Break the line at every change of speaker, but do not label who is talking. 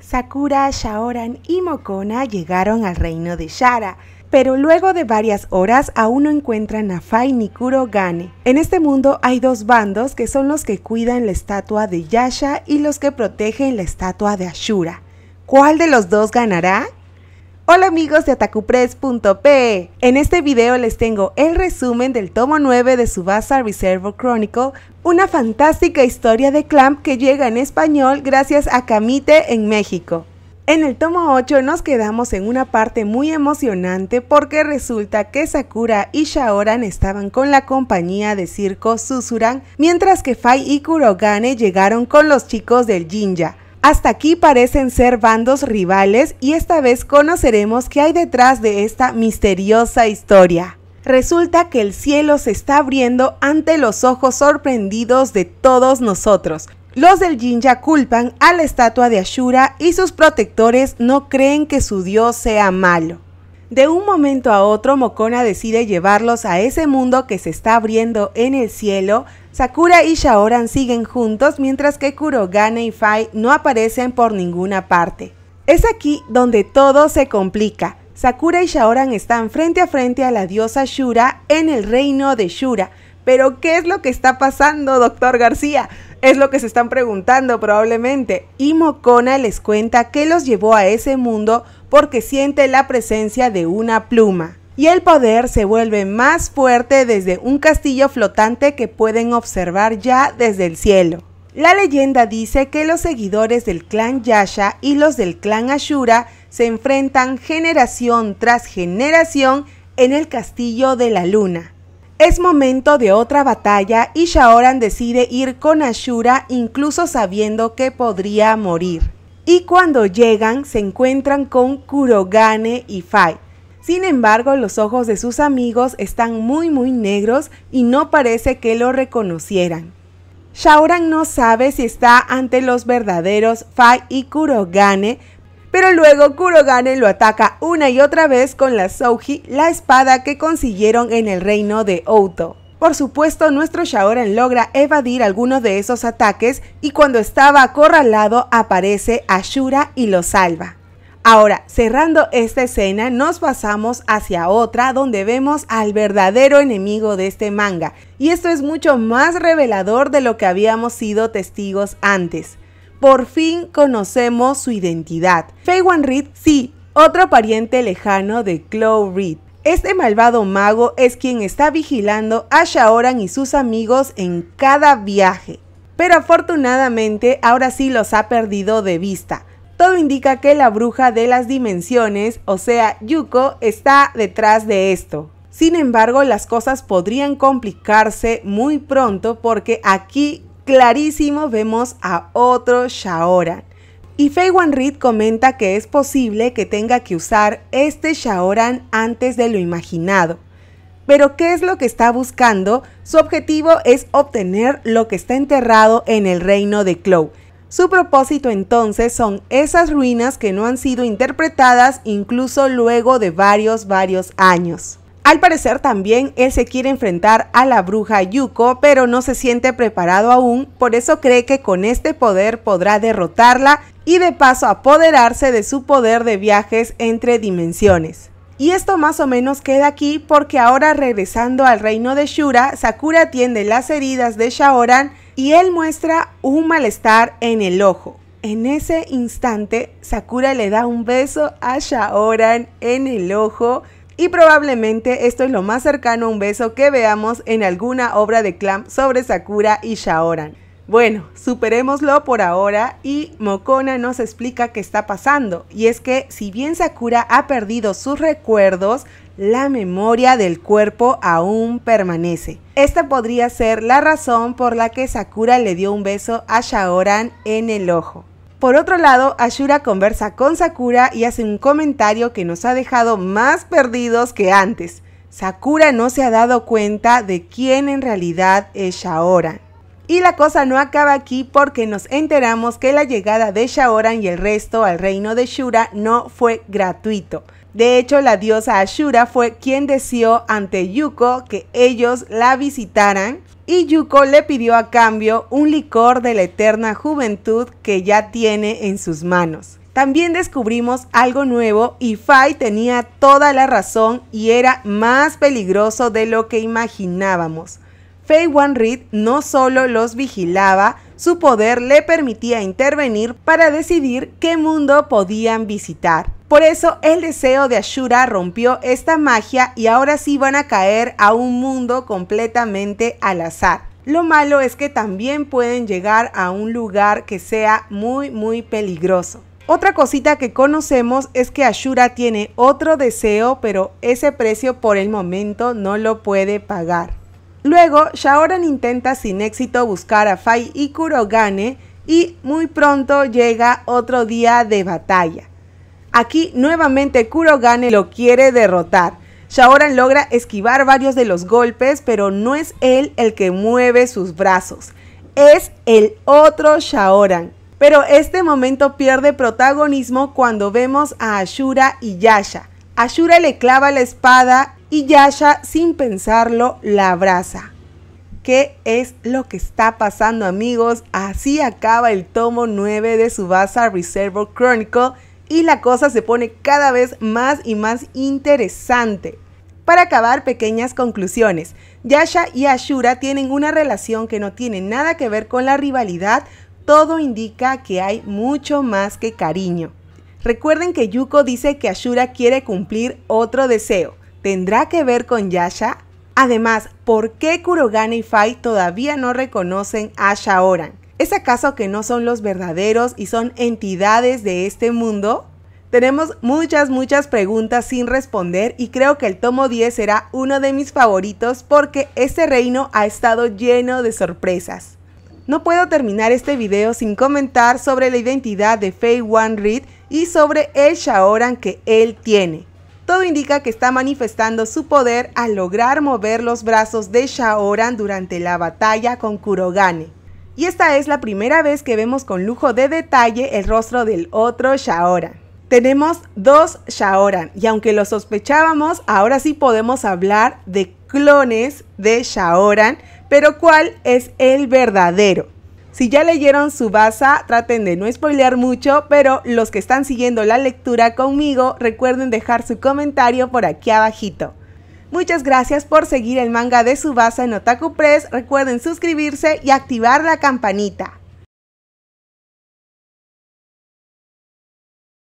Sakura, Shaoran y Mokona llegaron al reino de Shara, pero luego de varias horas aún no encuentran a Fai ni Gane. En este mundo hay dos bandos que son los que cuidan la estatua de Yasha y los que protegen la estatua de Ashura. ¿Cuál de los dos ganará? Hola amigos de atacupress.p. En este video les tengo el resumen del tomo 9 de Subasa Reservo Chronicle, una fantástica historia de Clamp que llega en español gracias a Camite en México. En el tomo 8 nos quedamos en una parte muy emocionante porque resulta que Sakura y Shaoran estaban con la compañía de circo Susuran, mientras que Fai y Kurogane llegaron con los chicos del Jinja. Hasta aquí parecen ser bandos rivales y esta vez conoceremos qué hay detrás de esta misteriosa historia. Resulta que el cielo se está abriendo ante los ojos sorprendidos de todos nosotros, los del Jinja culpan a la estatua de Ashura y sus protectores no creen que su dios sea malo. De un momento a otro, Mokona decide llevarlos a ese mundo que se está abriendo en el cielo. Sakura y Shaoran siguen juntos mientras que Kurogane y Fai no aparecen por ninguna parte. Es aquí donde todo se complica. Sakura y Shaoran están frente a frente a la diosa Shura en el reino de Shura. Pero ¿qué es lo que está pasando, doctor García? Es lo que se están preguntando probablemente. Y Mokona les cuenta que los llevó a ese mundo porque siente la presencia de una pluma. Y el poder se vuelve más fuerte desde un castillo flotante que pueden observar ya desde el cielo. La leyenda dice que los seguidores del clan Yasha y los del clan Ashura se enfrentan generación tras generación en el castillo de la luna es momento de otra batalla y Shaoran decide ir con Ashura incluso sabiendo que podría morir. Y cuando llegan se encuentran con Kurogane y Fai. Sin embargo, los ojos de sus amigos están muy muy negros y no parece que lo reconocieran. Shaoran no sabe si está ante los verdaderos Fai y Kurogane, pero luego Kurogane lo ataca una y otra vez con la Souji, la espada que consiguieron en el reino de Outo. Por supuesto, nuestro Shaoran logra evadir algunos de esos ataques y cuando estaba acorralado aparece Ashura y lo salva. Ahora, cerrando esta escena, nos pasamos hacia otra donde vemos al verdadero enemigo de este manga, y esto es mucho más revelador de lo que habíamos sido testigos antes. Por fin conocemos su identidad. Fei Wan Reed, sí, otro pariente lejano de Chloe Reed. Este malvado mago es quien está vigilando a Shaoran y sus amigos en cada viaje. Pero afortunadamente ahora sí los ha perdido de vista. Todo indica que la bruja de las dimensiones, o sea, Yuko, está detrás de esto. Sin embargo, las cosas podrían complicarse muy pronto porque aquí clarísimo vemos a otro Shaoran. Y Fei Reed comenta que es posible que tenga que usar este Shaoran antes de lo imaginado. Pero ¿qué es lo que está buscando? Su objetivo es obtener lo que está enterrado en el reino de Clow. Su propósito entonces son esas ruinas que no han sido interpretadas incluso luego de varios, varios años. Al parecer también él se quiere enfrentar a la bruja Yuko, pero no se siente preparado aún, por eso cree que con este poder podrá derrotarla y de paso apoderarse de su poder de viajes entre dimensiones. Y esto más o menos queda aquí porque ahora regresando al reino de Shura, Sakura atiende las heridas de Shaoran y él muestra un malestar en el ojo. En ese instante, Sakura le da un beso a Shaoran en el ojo y probablemente esto es lo más cercano a un beso que veamos en alguna obra de Clamp sobre Sakura y Shaoran. Bueno, superémoslo por ahora y Mokona nos explica qué está pasando. Y es que si bien Sakura ha perdido sus recuerdos, la memoria del cuerpo aún permanece. Esta podría ser la razón por la que Sakura le dio un beso a Shaoran en el ojo. Por otro lado, Ashura conversa con Sakura y hace un comentario que nos ha dejado más perdidos que antes. Sakura no se ha dado cuenta de quién en realidad es Shaoran. Y la cosa no acaba aquí porque nos enteramos que la llegada de Shaoran y el resto al reino de Shura no fue gratuito, de hecho, la diosa Ashura fue quien deseó ante Yuko que ellos la visitaran y Yuko le pidió a cambio un licor de la eterna juventud que ya tiene en sus manos. También descubrimos algo nuevo y Fai tenía toda la razón y era más peligroso de lo que imaginábamos. Fei Reed no solo los vigilaba, su poder le permitía intervenir para decidir qué mundo podían visitar. Por eso el deseo de Ashura rompió esta magia y ahora sí van a caer a un mundo completamente al azar. Lo malo es que también pueden llegar a un lugar que sea muy muy peligroso. Otra cosita que conocemos es que Ashura tiene otro deseo, pero ese precio por el momento no lo puede pagar. Luego, Shaoran intenta sin éxito buscar a Fai y Kurogane y muy pronto llega otro día de batalla. Aquí nuevamente Kurogane lo quiere derrotar. Shaoran logra esquivar varios de los golpes, pero no es él el que mueve sus brazos. Es el otro Shaoran. Pero este momento pierde protagonismo cuando vemos a Ashura y Yasha. Ashura le clava la espada y Yasha, sin pensarlo, la abraza. ¿Qué es lo que está pasando, amigos? Así acaba el tomo 9 de Subasa Reservoir Chronicle y la cosa se pone cada vez más y más interesante. Para acabar, pequeñas conclusiones. Yasha y Ashura tienen una relación que no tiene nada que ver con la rivalidad, todo indica que hay mucho más que cariño. Recuerden que Yuko dice que Ashura quiere cumplir otro deseo. ¿Tendrá que ver con Yasha? Además, ¿por qué Kurogane y Fai todavía no reconocen a Shaoran? ¿Es acaso que no son los verdaderos y son entidades de este mundo? Tenemos muchas, muchas preguntas sin responder y creo que el tomo 10 será uno de mis favoritos porque este reino ha estado lleno de sorpresas. No puedo terminar este video sin comentar sobre la identidad de Fei Wan Reed y sobre el Shaoran que él tiene. Todo indica que está manifestando su poder al lograr mover los brazos de Shaoran durante la batalla con Kurogane. Y esta es la primera vez que vemos con lujo de detalle el rostro del otro Shaoran. Tenemos dos Shaoran y aunque lo sospechábamos, ahora sí podemos hablar de clones de Shaoran, pero ¿cuál es el verdadero? Si ya leyeron su traten de no spoilear mucho, pero los que están siguiendo la lectura conmigo, recuerden dejar su comentario por aquí abajito. Muchas gracias por seguir el manga de Subasa en Otaku Press. Recuerden suscribirse y activar la campanita.